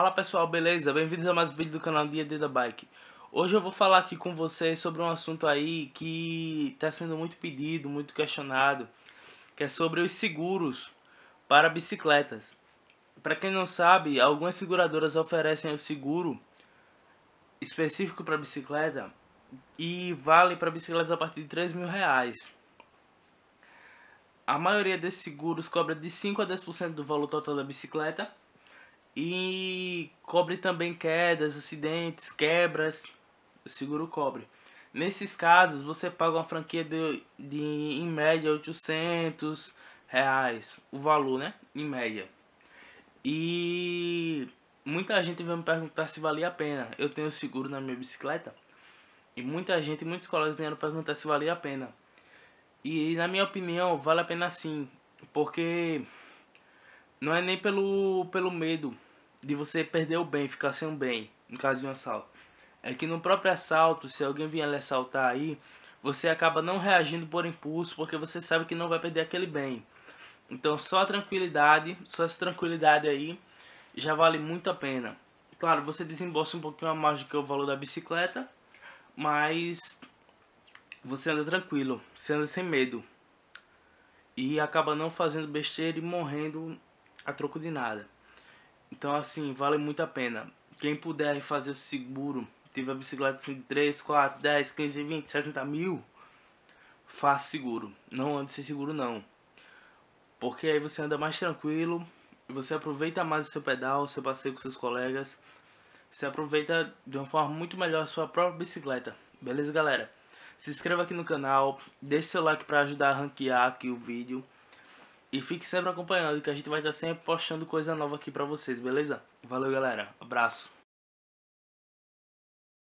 Fala pessoal, beleza? Bem-vindos a mais um vídeo do canal Dia D da Bike. Hoje eu vou falar aqui com vocês sobre um assunto aí que está sendo muito pedido, muito questionado, que é sobre os seguros para bicicletas. Para quem não sabe, algumas seguradoras oferecem o seguro específico para bicicleta e vale para bicicletas a partir de 3 mil reais. A maioria desses seguros cobra de 5 a 10% do valor total da bicicleta e cobre também quedas, acidentes, quebras. O seguro cobre. Nesses casos, você paga uma franquia de, de em média 800 reais, o valor, né? Em média. E muita gente vai me perguntar se valia a pena. Eu tenho seguro na minha bicicleta. E muita gente, muitos colegas vieram perguntar se valia a pena. E na minha opinião, vale a pena sim, porque não é nem pelo, pelo medo de você perder o bem, ficar sem o bem, no caso de um assalto. É que no próprio assalto, se alguém vier lhe assaltar aí, você acaba não reagindo por impulso, porque você sabe que não vai perder aquele bem. Então só a tranquilidade, só essa tranquilidade aí já vale muito a pena. Claro, você desembolsa um pouquinho a mais do que o valor da bicicleta, mas você anda tranquilo, você anda sem medo. E acaba não fazendo besteira e morrendo a troco de nada. Então, assim, vale muito a pena. Quem puder fazer o seguro, tiver bicicleta assim, de 3, 4, 10, 15, 20, 70 mil, faça seguro. Não ande sem seguro, não. Porque aí você anda mais tranquilo, você aproveita mais o seu pedal, o seu passeio com seus colegas. Você aproveita de uma forma muito melhor a sua própria bicicleta. Beleza, galera? Se inscreva aqui no canal, deixe seu like para ajudar a ranquear aqui o vídeo. E fique sempre acompanhando que a gente vai estar sempre postando coisa nova aqui pra vocês, beleza? Valeu, galera. Abraço.